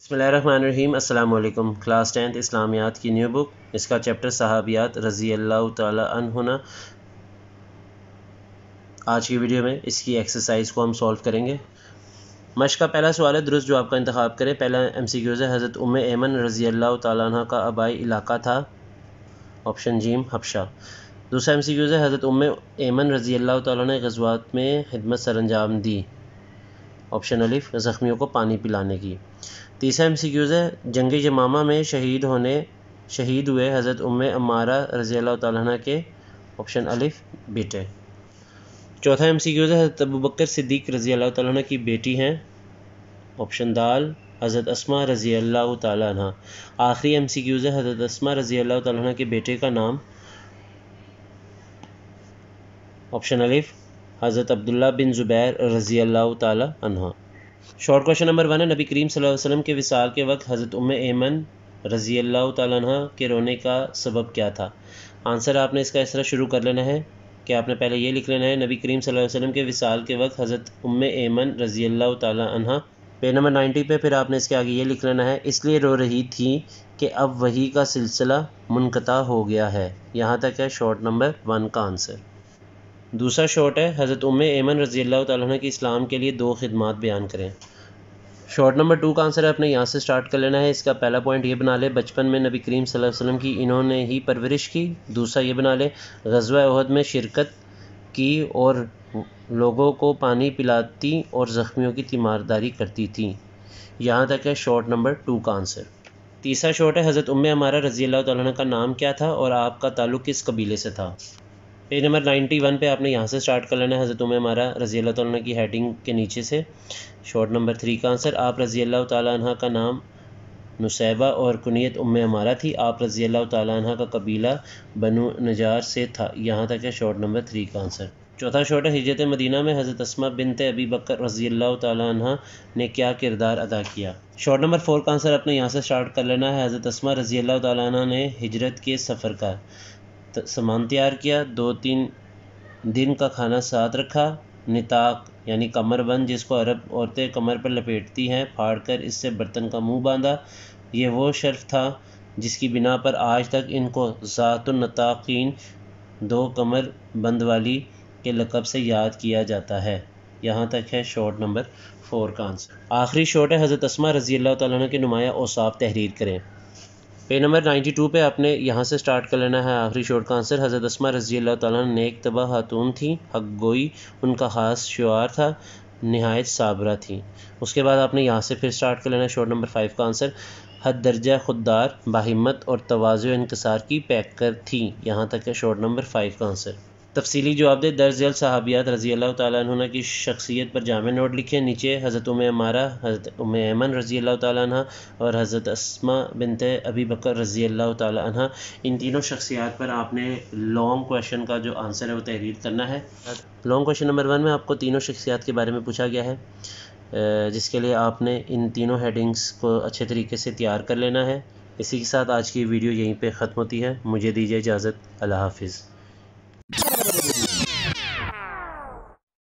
बसमीम अल्लाम class tenth इस्लामियात की न्यू बुक इसका चैप्टर साहबियात रज़ी अल्लाह तहोना आज की वीडियो में इसकी एक्सरसाइज को हम सॉल्व करेंगे मश का पहला सवाल है दुरुस्त जो आपका इंतखब करें पहला एम सी क्यूज़ है हज़रत उम एमन रज़ी अल्लाह तह का आबाई इलाका था ऑप्शन जीम हबशा दूसरा एम सी क्यूज़ है हज़रत उम एमन रज़ी अल्लाह तह ने गजवात में खदमत दी ऑप्शन अलिफ ज़ख्मियों को पानी पिलाने की तीसरा एम सी क्यूज़ है जंग जमामा में शहीद होने शहीद हुए हज़रत उम अमारा रज़ी अल्लाह के ऑप्शन अलिफ बेटे चौथा एम सी क्यूज़ है हज़रत अबू बकर सिद्दीक रज़ी अल्लाह तह की बेटी हैं ऑप्शन दाल हज़रत असमा रज़ी अल्लाह तह आखिरी एम सी क्यूज़ है हज़रत असमा रज़ी अल्लाह तह के बेटे का नाम ऑप्शन अलिफ हज़रत अब्दुल्ला बिन ज़ुबैर रज़ी अल्लाह तह शॉर्ट क्वेश्चन नंबर वन है नबी करीम वसल्लम के विसाल के वक्त हज़रत उम ऐमन रज़ी अल्लाह तह के रोने का सबब क्या था आंसर आपने इसका इस तरह शुरू कर लेना है कि आपने पहले ये लिख लेना है नबी करीम वसल्लम के विसाल के वक्त हज़रत उम ऐमन रज़ी अल्लाह तह पेज नंबर नाइन्टी पे फिर आपने इसके आगे ये लिख लेना है इसलिए रो रही थी कि अब वही का सिलसिला मुनकता हो गया है यहाँ तक है शॉर्ट नंबर वन का आंसर दूसरा शॉट है हज़रत उम एमन रज़ी अल्लाह की इस्लाम के लिए दो खदमात बयान करें शॉट नंबर टू का आंसर है अपने यहाँ से स्टार्ट कर लेना है इसका पहला पॉइंट ये बना ले बचपन में नबी करीम वसल्लम की इन्होंने ही परवरिश की दूसरा ये बना ले गजवा अहद में शिरकत की और लोगों को पानी पिलाती और ज़ख्मियों की तीमारदारी करती थी यहाँ तक है शॉर्ट नंबर टू का आंसर तीसरा शॉर्ट है हज़रत उम हमारा रज़ी अल्लाह का नाम क्या था और आपका ताल्लुक़ किस कबीले से था पेज नंबर नाइन्टी वन पे आपने यहाँ से स्टार्ट कर लेना है हज़रत हमारा रज़ी अल्लाह तला की हेडिंग के नीचे से शॉर्ट नंबर थ्री का आंसर आप रज़ी अल्लाह तह का नाम नुसैबा और कुनीत उम हमारा थी आप रज़ी अल्लाह तला का कबीला बनु नजार से था यहाँ तक है शॉर्ट नंबर थ्री का आंसर चौथा शॉर्ट है हिजरत मदीना में हज़रत असमा बिनते अबी बकर रज़ी अल्लाह तला ने क्या किरदार अदा किया शॉर्ट नंबर फोर का आंसर आपने यहाँ से स्टार्ट कर लेना है हज़रत असमा रज़ी अल्लाह तह ने हिजरत के सफ़र का सामान तैयार किया दो तीन दिन का खाना साथ रखा निताक यानी कमरबंद जिसको अरब औरतें कमर पर लपेटती हैं फाड़ कर इससे बर्तन का मुंह बांधा ये वो शर्फ था जिसकी बिना पर आज तक इनको ज़ातुलनताकीन दो कमर बंद वाली के लकब से याद किया जाता है यहाँ तक है शॉर्ट नंबर फोर का आंसर आखिरी शॉर्ट है हज़रत असमा रज़ी अल्लाह तह के नुमाया औसाफ तहरीर करें पेज नंबर 92 पे आपने यहाँ से स्टार्ट कर लेना है आखिरी शोर का आंसर हज़रत असमा रजी अल्लाह तला नेक तबाह खातून थी हक गोई उनका ख़ास शुआर था नहायत साबरा थी उसके बाद आपने यहाँ से फिर स्टार्ट कर लेना है शोर नंबर फाइव का आंसर हद दर्जा खुददार बाहिम्मत और तोज़ो इनकसार की पैकर थी यहाँ तक है शोर नंबर फाइव का आंसर तफसीली जवाब दे दर्ज सहाबियात रज़ी अल्लाह तह की शख्सियत पर जाम नोट लिखे नीचे हज़रत उम अमारा हज़रत उम ऐमन रज़ी अल्लाह तह और हज़रत असमा बिनत अबी बकर रज़ी अल्लाह तह इन तीनों शख्सियात पर आपने लॉन्ग क्वेश्चन का जो आंसर है वो तहरीर करना है लॉन्ग क्वेश्चन नंबर वन में आपको तीनों शख्सियात के बारे में पूछा गया है जिसके लिए आपने इन तीनों हेडिंग्स को अच्छे तरीके से तैयार कर लेना है इसी के साथ आज की वीडियो यहीं पर ख़त्म होती है मुझे दीजिए इजाज़त अल्लाह हाफिज़